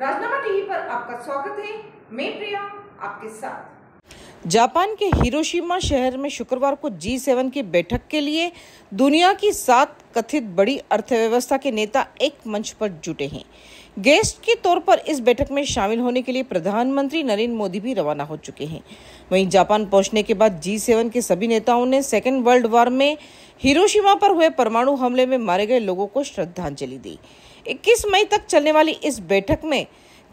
राजनामा TV पर आपका स्वागत है मैं प्रिया आपके साथ जापान के हिरोशिमा शहर में शुक्रवार को जी सेवन की बैठक के लिए दुनिया की सात कथित बड़ी अर्थव्यवस्था के नेता एक मंच पर जुटे हैं गेस्ट के तौर पर इस बैठक में शामिल होने के लिए प्रधानमंत्री नरेंद्र मोदी भी रवाना हो चुके हैं वहीं जापान पहुंचने के बाद जी सेवन के सभी नेताओं ने सेकेंड वर्ल्ड वॉर में हिरोशिमा पर हुए परमाणु हमले में मारे गए लोगों को श्रद्धांजलि दी 21 मई तक चलने वाली इस बैठक में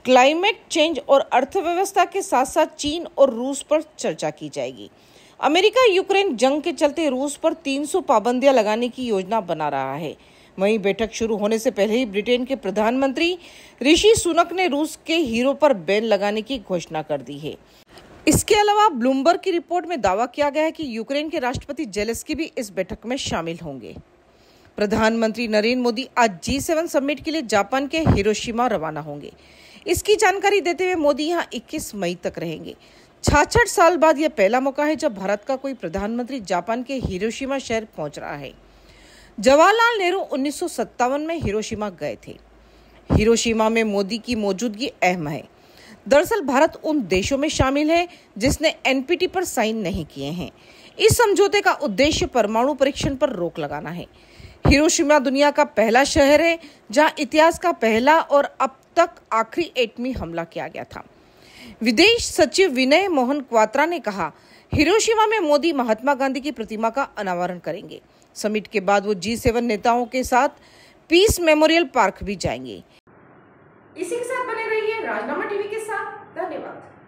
क्लाइमेट चेंज और अर्थव्यवस्था के साथ साथ चीन और रूस पर चर्चा की जाएगी अमेरिका यूक्रेन जंग के चलते रूस पर 300 पाबंदियां लगाने की योजना बना रहा है वही बैठक शुरू होने से पहले ही ब्रिटेन के प्रधानमंत्री ऋषि सुनक ने रूस के हीरो पर बैन लगाने की घोषणा कर दी है इसके अलावा ब्लूमबर्ग की रिपोर्ट में दावा किया गया है कि यूक्रेन के राष्ट्रपति जेलेस्की भी इस बैठक में शामिल होंगे प्रधानमंत्री नरेंद्र मोदी आज जी सेवन समिट के लिए जापान के हिरोशिमा रवाना होंगे इसकी जानकारी देते हुए मोदी यहाँ 21 मई तक रहेंगे छाछठ साल बाद यह पहला मौका है जब भारत का कोई प्रधानमंत्री जापान के हिरोशिमा शहर पहुंच रहा है जवाहरलाल नेहरू उन्नीस में हिरोशिमा गए थे हिरोशिमा में मोदी की मौजूदगी अहम है दरअसल भारत उन देशों में शामिल है जिसने एनपीटी पर साइन नहीं किए हैं इस समझौते का उद्देश्य परमाणु परीक्षण पर रोक लगाना है हिरोशिमा दुनिया का पहला शहर है जहां इतिहास का पहला और अब तक आखिरी एटमी हमला किया गया था विदेश सचिव विनय मोहन क्वात्रा ने कहा हिरोशिमा में मोदी महात्मा गांधी की प्रतिमा का अनावरण करेंगे समिट के बाद वो जी सेवन नेताओं के साथ पीस मेमोरियल पार्क भी जाएंगे इसी के साथ बने रहिए राजनामा टीवी के साथ धन्यवाद